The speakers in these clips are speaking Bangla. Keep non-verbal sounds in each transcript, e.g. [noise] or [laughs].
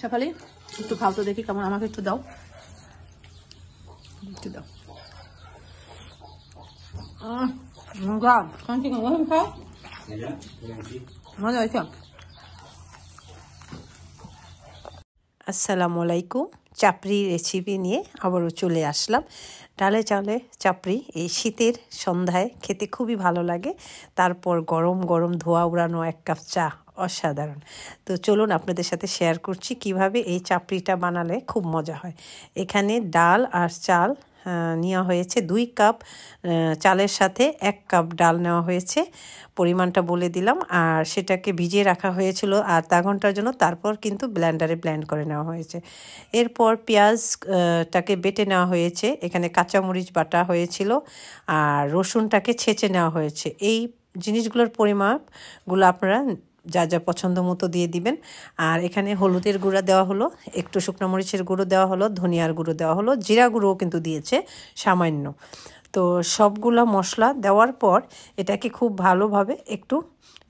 শেফালি একটু খাও তো দেখি কেমন আমাকে একটু দাও একটু দাও আসসালামু আলাইকুম চাপড়ি রেসিপি নিয়ে আবারও চলে আসলাম ডালে চালে চাপড়ি এই শীতের সন্ধ্যায় খেতে খুবই ভালো লাগে তারপর গরম গরম ধোয়া উড়ানো এক কাপ চা অসাধারণ তো চলুন আপনাদের সাথে শেয়ার করছি কিভাবে এই চাপড়িটা বানালে খুব মজা হয় এখানে ডাল আর চাল নেওয়া হয়েছে দুই কাপ চালের সাথে এক কাপ ডাল নেওয়া হয়েছে পরিমাণটা বলে দিলাম আর সেটাকে ভিজিয়ে রাখা হয়েছিল আর তা ঘন্টার জন্য তারপর কিন্তু ব্ল্যান্ডারে ব্ল্যান্ড করে নেওয়া হয়েছে এরপর পেঁয়াজটাকে বেটে নেওয়া হয়েছে এখানে কাঁচামরিচ বাটা হয়েছিল আর রসুনটাকে ছেঁচে নেওয়া হয়েছে এই জিনিসগুলোর পরিমাপগুলো আপনারা যা যা পছন্দ মতো দিয়ে দিবেন আর এখানে হলুদের গুঁড়া দেওয়া হলো একটু শুকনো মরিচের গুঁড়ো দেওয়া হলো ধনিয়ার গুঁড়ো দেওয়া হলো জিরা গুঁড়োও কিন্তু দিয়েছে সামান্য তো সবগুলো মশলা দেওয়ার পর এটাকে খুব ভালোভাবে একটু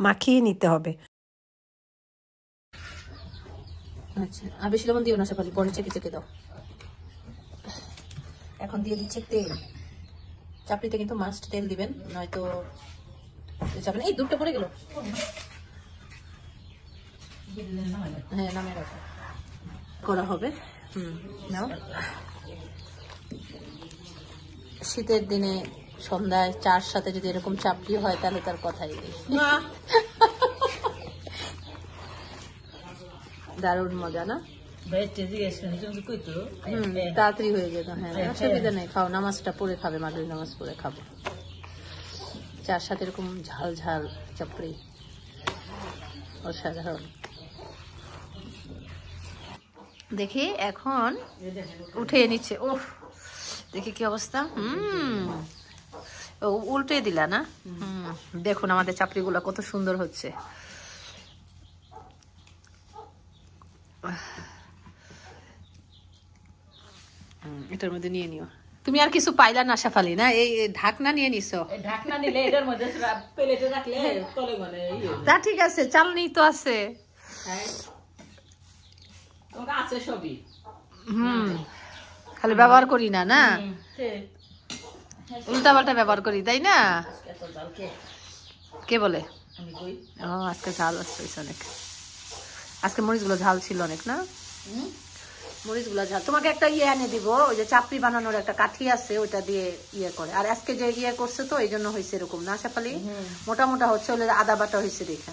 মাখিয়ে নিতে হবে আচ্ছা দাও এখন দিয়ে দিচ্ছে তেল চাপড়িতে কিন্তু মাস্ট তেল দিবেন নয়তো যাবেন এই দুধটা পড়ে গেল করা হ্যাঁ, হবে শীতের দিনে সন্ধ্যায় চার সাথে যদি এরকম চাপড়ি হয় তাহলে তার কথাই না দারুণ মজা না তাড়াতাড়ি হয়ে যেত হ্যাঁ অসুবিধা আচ্ছা, আচ্ছা। নেই খাও নামাজটা খাবে নামাজ খাবো চার সাথে এরকম ঝাল ঝাল চাপড়ি অসাধারণ দেখি এখন উঠে নিচ্ছে ও দেখি কি অবস্থা হুম উল্টে দিলা না হুম দেখুন আমাদের চাপড়িগুলো কত সুন্দর হচ্ছে এটার মধ্যে নিয়ে নিও তুমি আর কিছু পাইলা না সাফালি না এই ঢাকনা নিয়ে নিছো ঢাকনা নিলে এটার মধ্যে প্লেটে রাখলে তলে মানে ইয়ে। তা ঠিক আছে চালনি তো আছে হ্যাঁ। তোমাকে আছে সবই হুম খালি ব্যবহার করি না না উল্টা পাল্টা ব্যবহার করি তাই না কে বলে ও আজকে ঝাল আসছে অনেক আজকে মরিচগুলো ঝাল ছিল অনেক না মরিচগুলো ঝাল তোমাকে একটা ইয়ে এনে দিব ওই যে চাপড়ি বানানোর একটা কাঠি আছে ওইটা দিয়ে ইয়ে করে আর আজকে যে ইয়ে করছে তো এই জন্য হয়েছে এরকম না সাপালি মোটা মোটা হচ্ছে হলে আদা বাটা হয়েছে দেখে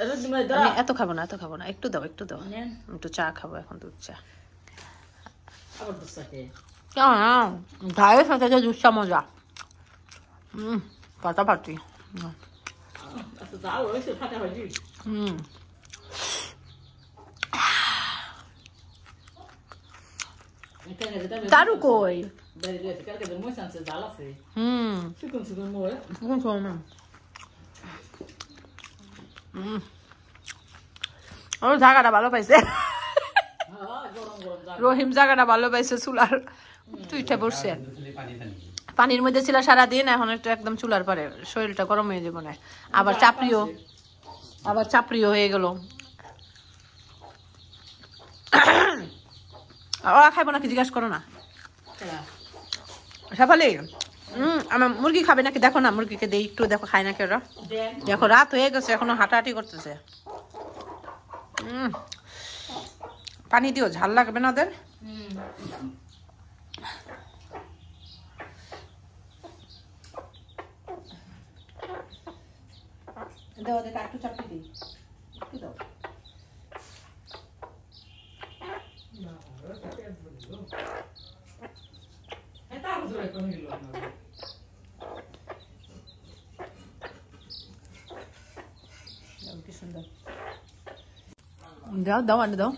আমি এত খাবো না এত খাবো না একটু দাও একটু দাও একটু চা খাবো এখন দুধ চা ভাইয়ের সাথে দুধ চা মজা আচ্ছা, হুম ফাটাফাটি হুম তারু কই হুম আমার জায়গাটা ভালো পাইছে রহিম জায়গাটা ভালো পাইছে চুলার তুইটা বসছে পানির মধ্যে ছিল সারাদিন এখন একটু একদম চুলার পরে শরীরটা গরম হয়ে যাবে না আবার চাপড়িও আবার চাপড়িও হয়ে গেল ওরা খাইবো নাকি জিজ্ঞাসা করো না সাফালি হ্যাঁ। হুম আমার মুরগি খাবে নাকি দেখো না মুরগিকে দেই একটু দেখো খায় নাকি ওরা দেখো রাত হয়ে গেছে এখনো হাঁটাহাঁটি করতেছে হুম পানি দিও ঝাল লাগবে না ওদের দাও ওদের একটু চাপটি দিই একটু দাও না এটা আরো জোরে করে নিল দাও দাও আন্ডা দাও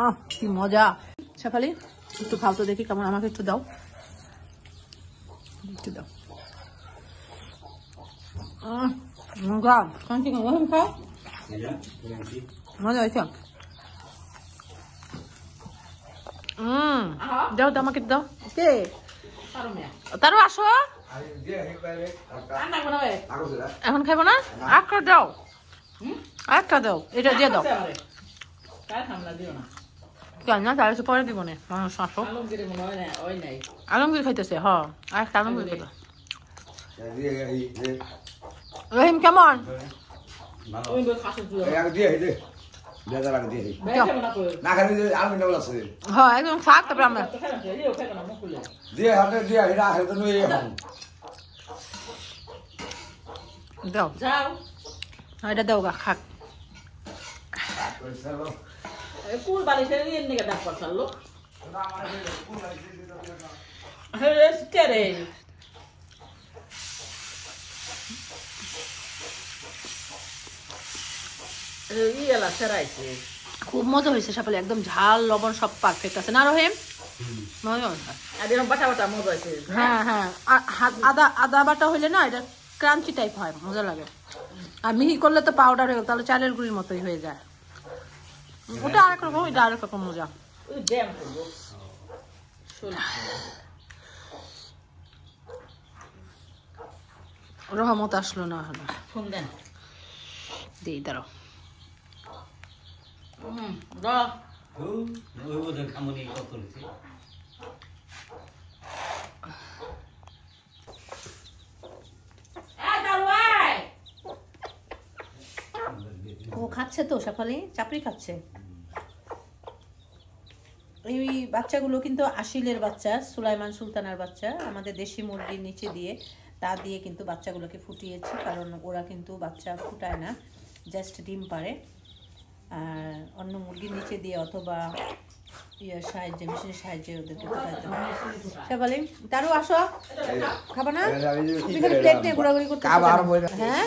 আহ কি মজা শেফালি একটু খাও দেখি কেমন আমাকে একটু দাও একটু দাও মজা খাও মজা হয়েছে হুম দাও দাও আমাকে দাও কে তারও আসো এখন খাইব না আটটা দাও আটটা দাও এটা দিয়ে দাও না তার পরে দিব না শাসক খাইতেছে হ আর একটা রহিম কেমন হ্যাঁ একদম থাক তারপরে দাও এটা দাও খাক কুরবানি সেরে নিয়ে নিয়ে ডাক করছাল লোক রেস্টারে ইয়েলা সেরাইছে খুব মজা হয়েছে সাপালে একদম ঝাল লবণ সব পারফেক্ট আছে না রহিম হ্যাঁ হ্যাঁ আদা আদা বাটা হইলে না এটা ক্রাঞ্চি টাইপ হয় মজা লাগে আর মিহি করলে তো পাউডার হয়ে তাহলে চালের গুড়ির মতোই হয়ে যায় ওটা আর এক রকম ওইটা আর এক রকম মজা রহমত আসলো না হলো ফোন দেন দিই দাঁড়াও হুম র খাচ্ছে তো সকালে চাপড়ি খাচ্ছে এই বাচ্চাগুলো কিন্তু আশিলের বাচ্চা সুলাইমান সুলতানার বাচ্চা আমাদের দেশি মুরগির নিচে দিয়ে তা দিয়ে কিন্তু বাচ্চাগুলোকে ফুটিয়েছি কারণ ওরা কিন্তু বাচ্চা ফুটায় না জাস্ট ডিম পারে আর অন্য মুরগির নিচে দিয়ে অথবা ইয়ার সাহায্যে মেশিনের সাহায্যে ওদেরকে ফুটাইতে হয় সকালে তারও আসো খাবা না প্লেট নিয়ে ঘোরাঘুরি করতে হ্যাঁ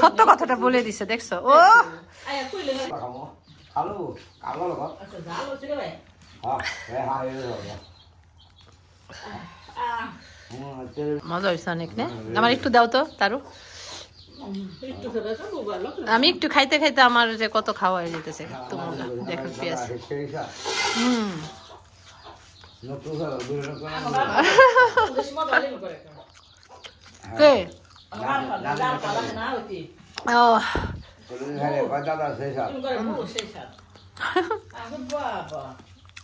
সত্য কথাটা বলে দিছে দেখছো ও মজা হয়েছে অনেক নে আমার একটু দাও তো তারু আমি একটু খাইতে খাইতে আমার যে কত খাওয়া হয়ে যেতেছে তোমার দেখো পেঁয়াজ হুম কে ও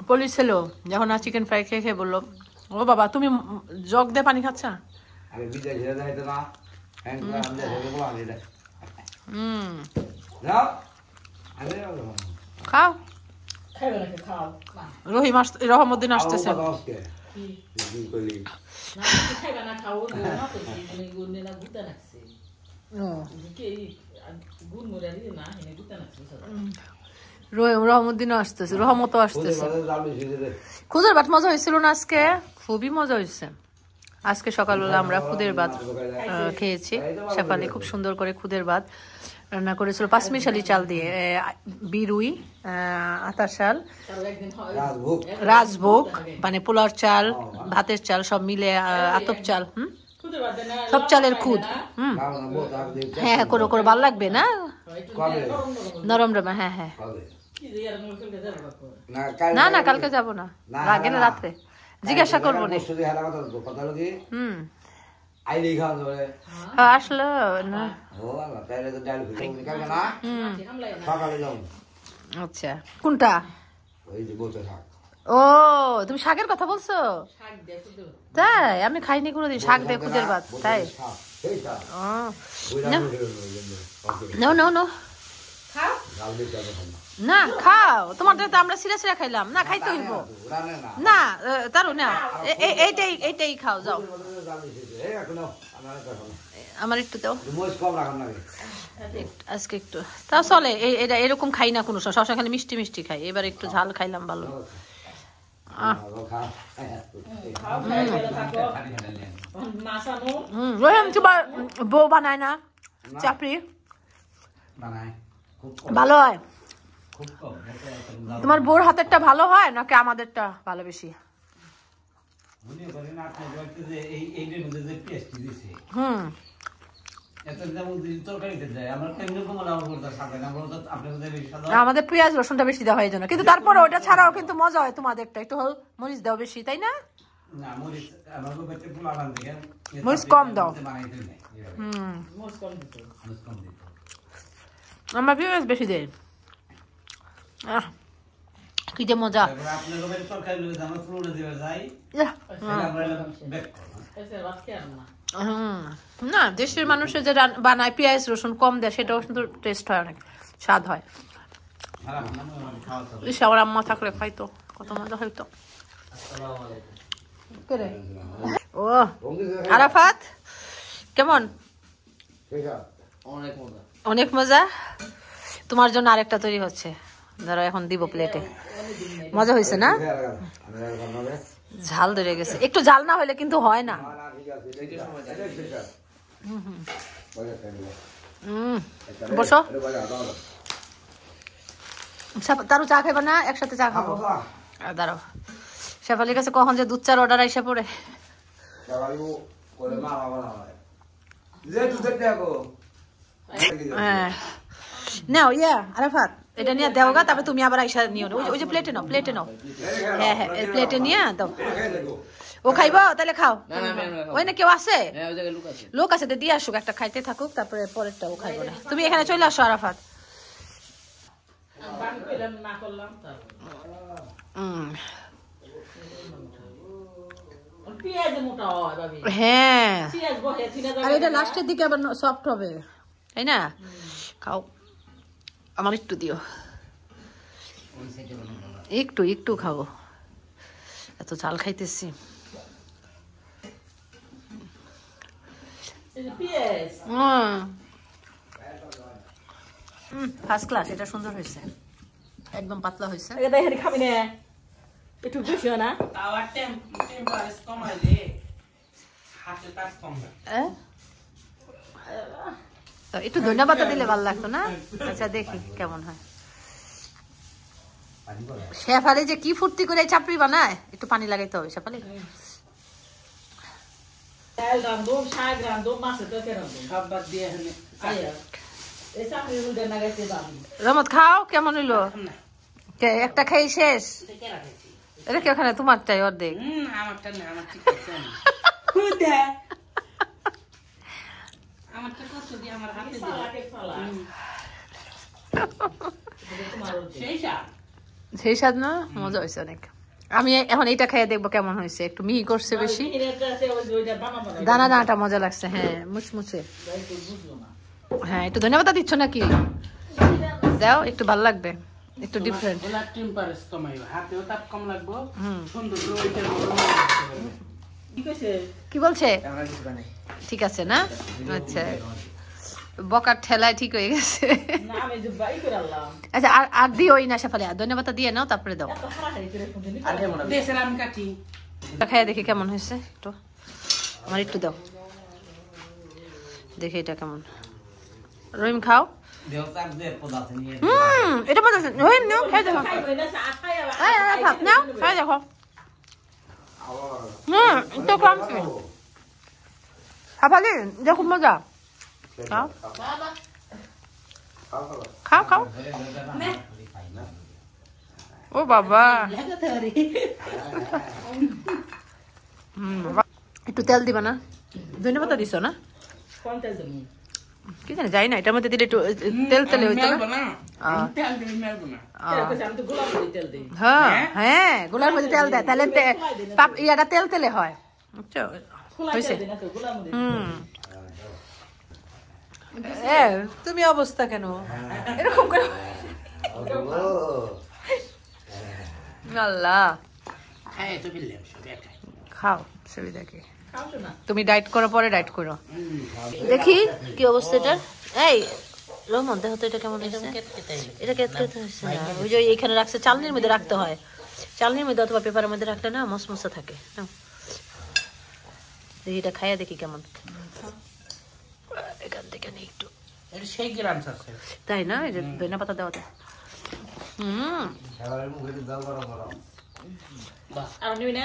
পুলিশ ছিল যখন আর চিকেন ফ্রাই খেয়ে খেয়ে বললো ও বাবা তুমি জগ দে পানি খাচ্ছ খাও রহিম রহমুদ্দিন আসতেছে রহমুদ্দিনও আসতেছে রহমতও আসতেছে খুদের ভাত মজা হয়েছিল না আজকে খুবই মজা হয়েছে আজকে সকালবেলা আমরা খুদের ভাত খেয়েছি শেফালি খুব সুন্দর করে খুদের ভাত রান্না করেছিল শালি চাল দিয়ে বিরুই আতার চাল রাজভোগ মানে পোলার চাল ভাতের চাল সব মিলে আতপ চাল হুম সব চালের খুদ হুম হ্যাঁ হ্যাঁ করে করে ভালো লাগবে না নরম রমা হ্যাঁ হ্যাঁ না না কালকে যাব না লাগে না রাত্রে জিজ্ঞাসা করবো না হুম হ্যাঁ, আসলো না আচ্ছা কোনটা ও তুমি শাকের কথা বলছো তাই আমি খাইনি কোনোদিন শাক দিয়ে ভাত তাই না খাও তোমার তো আমরা সিরা সিরা খাইলাম না খাইতে হইব না তারু না এইটাই এইটাই খাও যাও আমার একটু দাও আজকে একটু তা চলে এটা এরকম খাই না কোনো সময় সবসময় খালি মিষ্টি মিষ্টি খাই এবার একটু ঝাল খাইলাম ভালো বউ বানায় না চাপড়ি ভালো হয় তোমার বোর হাতেরটা ভালো হয় নাকি আমাদেরটা ভালো বেশি হুম আমাদের পেঁয়াজ রসুনটা বেশি দেওয়া হয় জন্য কিন্তু তারপরে ওটা ছাড়াও কিন্তু মজা হয় তোমাদেরটা একটু মরিচ দাও বেশি তাই না মরিচ কম দাও হুম আমার বেশি দেয় কি যে মজা হ্যাঁ। না দেশের মানুষের যে বানায় পেঁয়াজ রসুন কম দেয় সেটাও কিন্তু টেস্ট হয় অনেক স্বাদ হয় আমার আম্মা থাকলে খাইতো কত মজা হইতো ও আরাফাত কেমন অনেক মজা তোমার জন্য আরেকটা তৈরি হচ্ছে ধরো এখন দিব প্লেটে মজা হয়েছে না ঝাল ধরে গেছে একটু ঝাল না হলে কিন্তু হয় না বসো তারও চা খাবে না একসাথে চা খাবো হ্যাঁ, দাঁড়াও শেফালির কাছে কখন যে দুধ চার অর্ডার এসে পড়ে হ্যাঁ না ইয়া আরাফাত এটা নিয়ে গা তারপরে তুমি আবার আইসা নিও না ওই যে প্লেটে নাও প্লেটে নাও হ্যাঁ হ্যাঁ প্লেটে নিয়ে দাও ও খাইব তাহলে খাও ওই না কেউ হ্যাঁ, আছে লোক আছে তো দিয়ে আসুক একটা খাইতে থাকুক তারপরে পরেরটা ও খাইব না তুমি এখানে চলে আসো আরাফাত হ্যাঁ, হ্যাঁ। আর এটা লাস্টের দিকে আবার সফট হবে তাই না খাও আমার একটু দিও একটু একটু খাবো এত ঝাল খাইতেছি ফার্স্ট ক্লাস এটা সুন্দর হয়েছে একদম পাতলা হয়েছে খাবি না একটু বেশি না কমাইলে একটু ধন্যবাদ দিলে ভালো লাগতো না আচ্ছা দেখি কেমন হয় শেফালি যে কি ফুর্তি করে চাপড়ি বানায় একটু পানি লাগাইতে হবে শেফালি রমত খাও কেমন হইলো একটা খাই শেষ এটা ওখানে তোমারটাই অর্ধেক [laughs] সেই স্বাদ না মজা হয়েছে অনেক আমি এখন এইটা খেয়ে দেখবো কেমন হয়েছে একটু মিহি করছে বেশি দানা দানাটা মজা লাগছে হ্যাঁ মুচমুচে হ্যাঁ একটু ধন্যবাদ দিচ্ছ নাকি দাও একটু ভালো লাগবে একটু ডিফারেন্ট হাতেও তাপ কম লাগবে সুন্দর কি বলছে ঠিক আছে না আচ্ছা বকার ঠেলায় ঠিক হয়ে গেছে আচ্ছা আর দিও দিও না সেফালিয়া ধন্যবাদ দিয়ে নাও তারপরে দাও খাইয়া দেখি কেমন হয়েছে একটু আমার একটু দাও দেখি এটা কেমন রহিম খাও হুম এটা নাও খাই দেখো 응, 이따 감지. 다 빨리, 내 굶어자. 가. 가, 가. 네. 오, 봐봐. 음, একটু তেল দিবা না ধন্যবাদ দিছ না কম তেল তুমি কি জানি যাই না এটার মধ্যে দিলে তেল তেলে হইতো হ্যাঁ হ্যাঁ গোলার মধ্যে তেল দেয় তাহলে ইয়াটা তেল তেলে হয় হয়েছে হুম এ তুমি অবস্থা কেন হ্যাঁ। এরকম করে আল্লাহ খাও সুবিধা কি তুমি ডাইট করো পরে ডাইট করো দেখি কি অবস্থা এটার এই রোমন দেখো তো এটা কেমন এটা হয়েছে ওই যে এখানে রাখছে চালনির মধ্যে রাখতে হয় চালনির মধ্যে অথবা পেপারের মধ্যে রাখলে না মসমসা থাকে দেখি এটা খাইয়া দেখি কেমন এখান থেকে নেই একটু তাই না এই যে ধনিয়া পাতা দেওয়া হুম আর নিবি না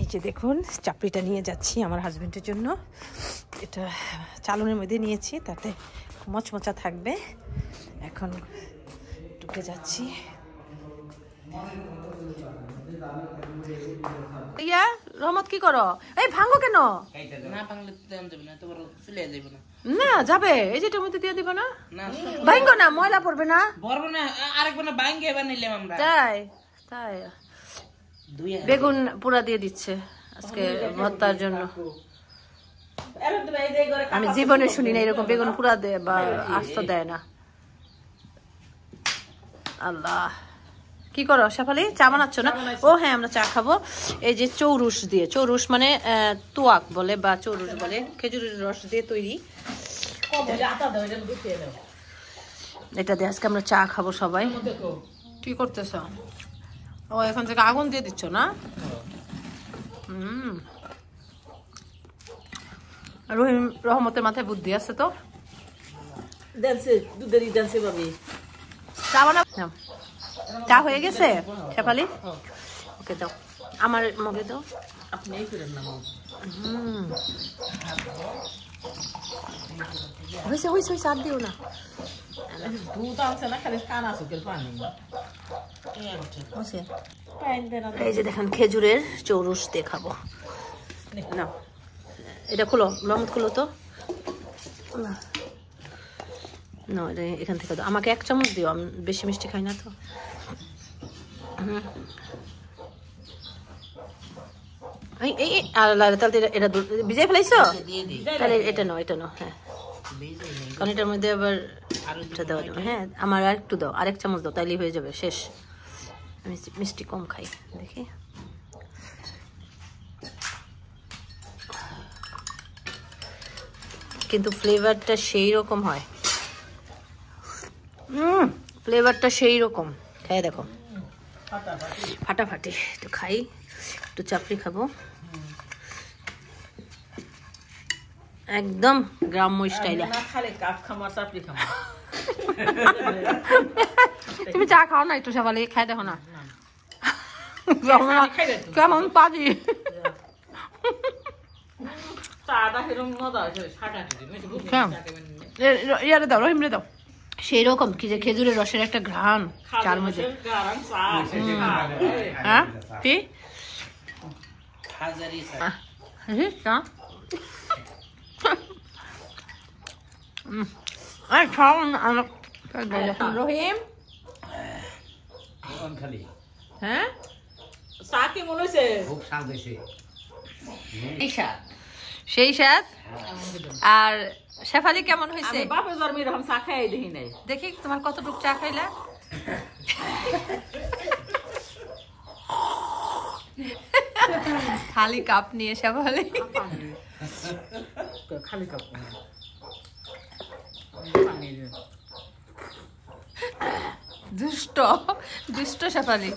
এই যে দেখুন চাপড়িটা নিয়ে যাচ্ছি আমার হাজব্যান্ডের জন্য এটা চালনের মধ্যে নিয়েছি তাতে মচমচা থাকবে এখন ঢুকে যাচ্ছি ইয়া রহমত কি করো এই ভাঙো কেন না না যাবে এই যেটার মধ্যে দিয়ে দিব না ভাঙো না ময়লা পড়বে না পড়বে না আরেকবার ভাঙ্গে বানাইলাম আমরা তাই তাই বেগুন পোড়া দিয়ে দিচ্ছে আজকে ভর্তার জন্য আমি জীবনে শুনি না এরকম বেগুন পোড়া দেয় বা আস্ত দেয় না আল্লাহ কি করো শেফালি চা বানাচ্ছ না ও হ্যাঁ আমরা চা খাবো এই যে চৌরুস দিয়ে চৌরুস মানে তোয়াক বলে বা চৌরুস বলে খেজুরের রস দিয়ে তৈরি এটা দিয়ে আজকে আমরা চা খাবো সবাই কি করতেছ ও এখান থেকে আগুন দিয়ে দিচ্ছ না হুম রহিম রহমতের মাথায় বুদ্ধি আছে তো চা বানাও চা হয়ে গেছে শেফালি ওকে দাও আমার মগে দাও আপনি হুম হয়েছে হয়েছে হয়েছে আর দিও না এই যে দেখেন খেজুরের দেখাবো না এটা খুলো তো এটা এখান থেকে আমাকে এক চামচ দিও আমি বেশি মিষ্টি খাই না তো এটা ভিজে ফেলাইছ তাহলে এটা নয় এটা নয় হ্যাঁ কারণ এটার মধ্যে আবার এটা দেওয়া যাবে হ্যাঁ আমার আর একটু দাও আরেক চামচ দাও তাইলেই হয়ে যাবে শেষ আমি মিষ্টি কম খাই দেখি কিন্তু ফ্লেভারটা সেই রকম হয় ফ্লেভারটা সেই রকম খাই দেখো ফাটাফাটি একটু খাই একটু চাপড়ি খাবো একদম গ্রাম্য স্টাইলে তুমি চা খাও না একটু সকালে খাই দেখো না কেমন পাজি ইয়ারে দাও রহিমরে দাও সেই রকম কি যে খেজুরের রসের একটা ঘ্রাণ চার মধ্যে হ্যাঁ কি হ্যাঁ আর খাও না রহিম হ্যাঁ সেই আর শেফালি কেমন হয়েছে চা খাই দেখি নাই দেখি তোমার কতটুকু চা খাইলা খালি কাপ নিয়ে শেফালি খালি কাপ দুষ্ট দুষ্ট শেফালি